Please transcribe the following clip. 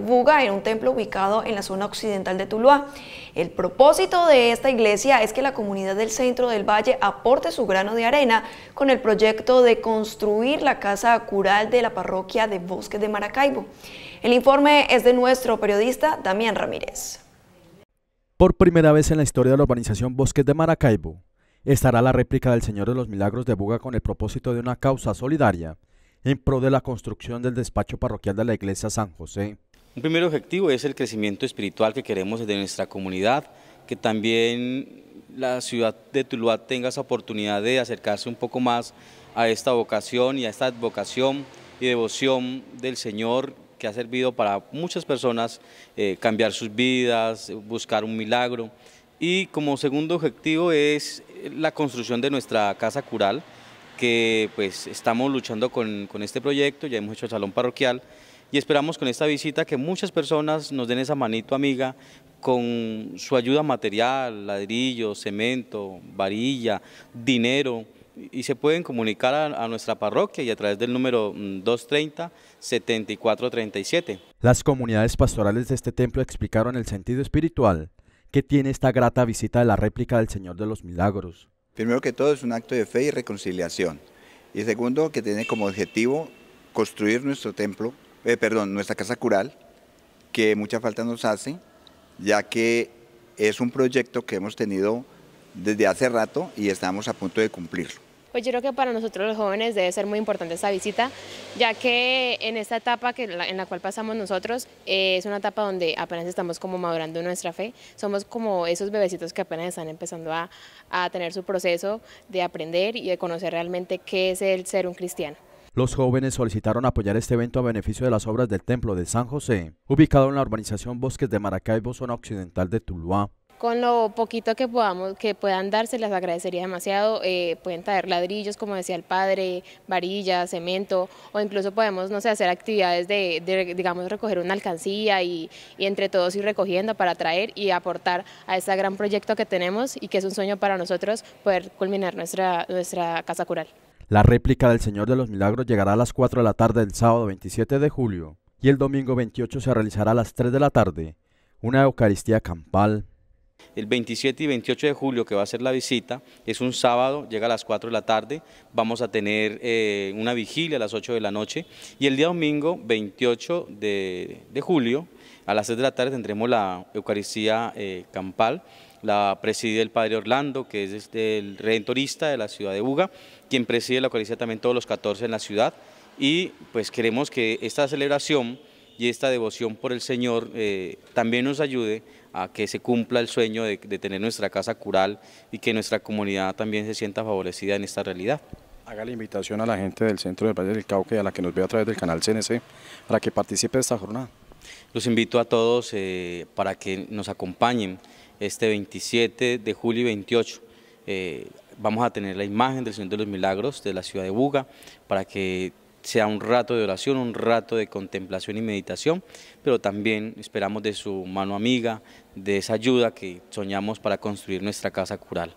Buga en un templo ubicado en la zona occidental de Tuluá. El propósito de esta iglesia es que la comunidad del centro del valle aporte su grano de arena con el proyecto de construir la casa cural de la parroquia de Bosques de Maracaibo. El informe es de nuestro periodista Damián Ramírez. Por primera vez en la historia de la urbanización Bosques de Maracaibo estará la réplica del Señor de los Milagros de Buga con el propósito de una causa solidaria en pro de la construcción del despacho parroquial de la iglesia San José. Un primer objetivo es el crecimiento espiritual que queremos desde nuestra comunidad, que también la ciudad de Tuluá tenga esa oportunidad de acercarse un poco más a esta vocación y a esta vocación y devoción del Señor que ha servido para muchas personas eh, cambiar sus vidas, buscar un milagro. Y como segundo objetivo es la construcción de nuestra casa cural, que pues estamos luchando con, con este proyecto, ya hemos hecho el salón parroquial, y esperamos con esta visita que muchas personas nos den esa manito amiga con su ayuda material, ladrillo, cemento, varilla, dinero, y se pueden comunicar a, nuestra parroquia y a través del número 230-7437. Mm, Las comunidades pastorales de este templo explicaron el sentido espiritual que tiene esta grata visita de la réplica del Señor de los Milagros. Primero que todo es un acto de fe y reconciliación. Y segundo, que tiene como objetivo construir nuestro templo eh, perdón, nuestra casa cural, que mucha falta nos hace, ya que es un proyecto que hemos tenido desde hace rato y estamos a punto de cumplirlo. Pues yo creo que para nosotros los jóvenes debe ser muy importante esta visita, ya que en esta etapa que, en la cual pasamos nosotros eh, es una etapa donde apenas estamos como madurando nuestra fe, somos como esos bebecitos que apenas están empezando a, a tener su proceso de aprender y de conocer realmente qué es el ser un cristiano. Los jóvenes solicitaron apoyar este evento a beneficio de las obras del Templo de San José, ubicado en la urbanización Bosques de Maracaibo, zona occidental de Tuluá. Con lo poquito que podamos, que puedan les agradecería demasiado. Eh, pueden traer ladrillos, como decía el padre, varillas, cemento, o incluso podemos, no sé, hacer actividades de, digamos, recoger una alcancía y, entre todos ir recogiendo para traer y aportar a este gran proyecto que tenemos y que es un sueño para nosotros poder culminar nuestra, nuestra casa cural. La réplica del Señor de los Milagros llegará a las 4 de la tarde del sábado 27 de julio y el domingo 28 se realizará a las 3 de la tarde, una Eucaristía campal el 27 y 28 de julio, que va a ser la visita, es un sábado, llega a las 4 de la tarde, vamos a tener eh, una vigilia a las 8 de la noche y el día domingo, 28 de, julio, a las 6 de la tarde tendremos la Eucaristía eh, Campal, la preside el padre Orlando, que es este, el redentorista de la ciudad de Buga, quien preside la Eucaristía también todos los 14 en la ciudad y pues queremos que esta celebración y esta devoción por el Señor eh, también nos ayude a que se cumpla el sueño de, tener nuestra casa cural y que nuestra comunidad también se sienta favorecida en esta realidad. Haga la invitación a la gente del Centro del Valle del Cauca y a la que nos ve a través del canal CNC para que participe de esta jornada. Los invito a todos eh, para que nos acompañen este 27 de julio y 28. Eh, vamos a tener la imagen del Señor de los Milagros de la ciudad de Buga para que sea un rato de oración, un rato de contemplación y meditación, pero también esperamos de su mano amiga, de esa ayuda que soñamos para construir nuestra casa cural.